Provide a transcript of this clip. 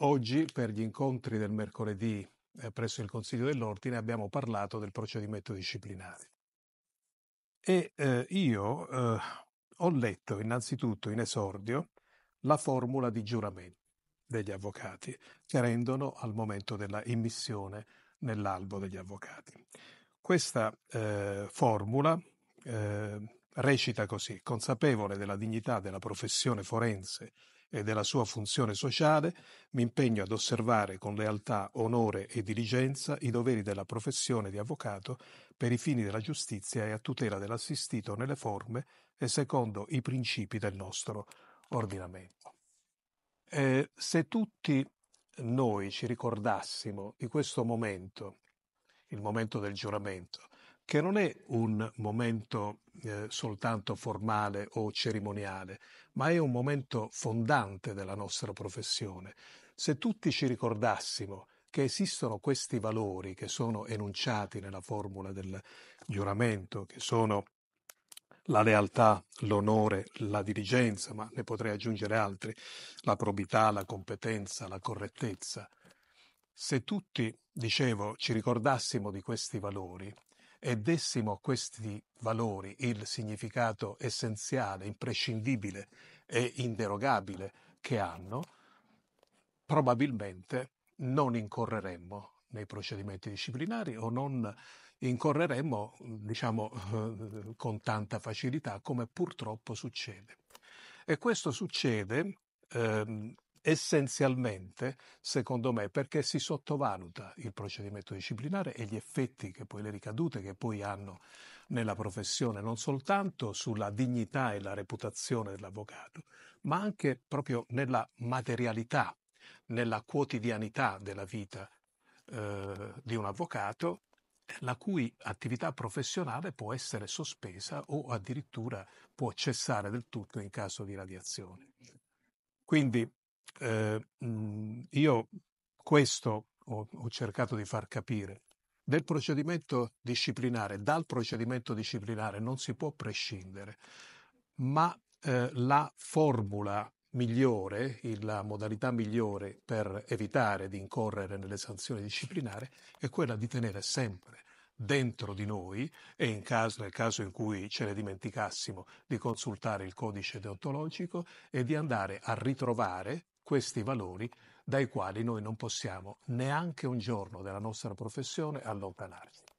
Oggi, per gli incontri del mercoledì eh, presso il Consiglio dell'Ordine, abbiamo parlato del procedimento disciplinare. E eh, io eh, ho letto innanzitutto in esordio la formula di giuramento degli avvocati che rendono al momento della immissione nell'albo degli avvocati. Questa eh, formula eh, recita così, consapevole della dignità della professione forense e della sua funzione sociale, mi impegno ad osservare con lealtà, onore e diligenza i doveri della professione di avvocato per i fini della giustizia e a tutela dell'assistito nelle forme e secondo i principi del nostro ordinamento. Eh, se tutti noi ci ricordassimo di questo momento, il momento del giuramento, che non è un momento eh, soltanto formale o cerimoniale, ma è un momento fondante della nostra professione. Se tutti ci ricordassimo che esistono questi valori che sono enunciati nella formula del giuramento, che sono la lealtà, l'onore, la diligenza, ma ne potrei aggiungere altri, la probità, la competenza, la correttezza. Se tutti, dicevo, ci ricordassimo di questi valori, e dessimo a questi valori il significato essenziale, imprescindibile e inderogabile che hanno, probabilmente non incorreremmo nei procedimenti disciplinari o non incorreremmo, diciamo, con tanta facilità come purtroppo succede. E questo succede ehm, essenzialmente, secondo me, perché si sottovaluta il procedimento disciplinare e gli effetti che poi le ricadute che poi hanno nella professione, non soltanto sulla dignità e la reputazione dell'avvocato, ma anche proprio nella materialità, nella quotidianità della vita eh, di un avvocato, la cui attività professionale può essere sospesa o addirittura può cessare del tutto in caso di radiazione. Quindi eh, mhmm, io questo ho, ho cercato di far capire. Del procedimento disciplinare, dal procedimento disciplinare non si può prescindere, ma eh, la formula migliore, la modalità migliore per evitare di incorrere nelle sanzioni disciplinari è quella di tenere sempre dentro di noi e in caso, nel caso in cui ce ne dimenticassimo di consultare il codice deontologico e di andare a ritrovare questi valori dai quali noi non possiamo neanche un giorno della nostra professione allontanarci.